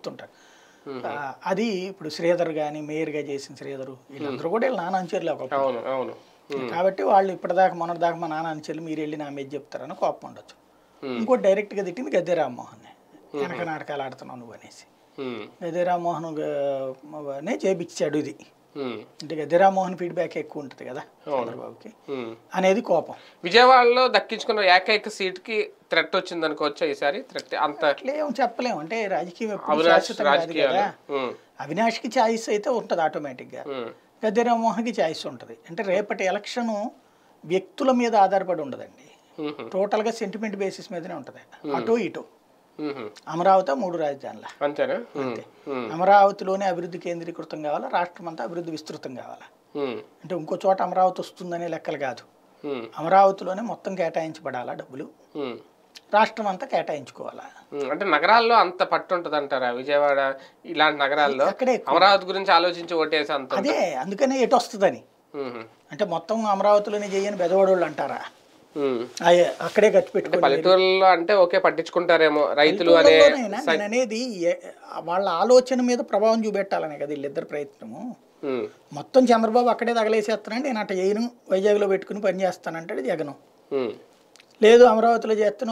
చెప్తుంటారు అది ఇప్పుడు శ్రీధర్ మేయర్ గా చేసిన శ్రీధరు వీళ్ళందరూ కూడా వీళ్ళు నాన్న అంచర్లే కాబట్టి వాళ్ళు ఇప్పటిదాకా మొన్నటిదాకా మా నాన్న అంచెలు మీరు వెళ్ళి నా మీద చెప్తారని కోపం ఉండొచ్చు ఇంకోటి డైరెక్ట్ గా తిట్టింది గద్దె రామ్మోహన్ వెనక నాటకాలు ఆడుతున్నావు నువ్వు అనేసి గద్దె రామ్మోహన్ చేపించాడు ఇది అంటే గదిరామోహన్ ఫీడ్బ్యాక్ ఎక్కువ ఉంటుంది కదా చంద్రబాబుకి అనేది కోపం విజయవాడలో దక్కించుకున్న ఏకైక సీట్ కి థ్రెట్ వచ్చింది అనుకోవచ్చు ఈసారి థ్రెట్ అంత లేము చెప్పలేము అంటే రాజకీయం అవినాష్ అవినాష్కి ఛాయిస్ అయితే ఉంటుంది ఆటోమేటిక్గా కి ఛాయిస్ ఉంటుంది అంటే రేపటి ఎలక్షన్ వ్యక్తుల మీద ఆధారపడి ఉండదండి గా సెంటిమెంట్ బేసిస్ మీదనే ఉంటుంది అటో ఇటో అమరావతి మూడు రాజధానుల అంతేనా అమరావతిలోనే అభివృద్ధి కేంద్రీకృతం కావాలా రాష్ట్రం అంతా అభివృద్ధి విస్తృతం కావాలా అంటే ఇంకో చోట అమరావతి వస్తుందనే లెక్కలు కాదు అమరావతిలోనే మొత్తం కేటాయించబడాలా డబ్బులు రాష్ట్రం అంతా కేటాయించుకోవాలా అంటే నగరాల్లో అంత పట్టు ఉంటది అంటారా విజయవాడ ఇలాంటి నగరాల్లో అక్కడే అమరావతి గురించి ఆలోచించి ఓటేసి అదే అందుకనే ఎటు వస్తుందని అంటే మొత్తం అమరావతిలోనే చేయని బెదవాడోళ్ళు అంటారా అక్కడే ఖర్చు పెట్టుకుంటే అంటే ఓకే పట్టించుకుంటారేమో రైతులు అనేది వాళ్ళ ఆలోచన మీద ప్రభావం చూపెట్టాలనే కదా వీళ్ళిద్దరు ప్రయత్నము మొత్తం చంద్రబాబు అక్కడే తగలేసేస్తానండి నేను అట్ట చేయను వైజాగ్లో పెట్టుకుని పని చేస్తానంటాడు లేదు అమరావతిలో చేస్తాను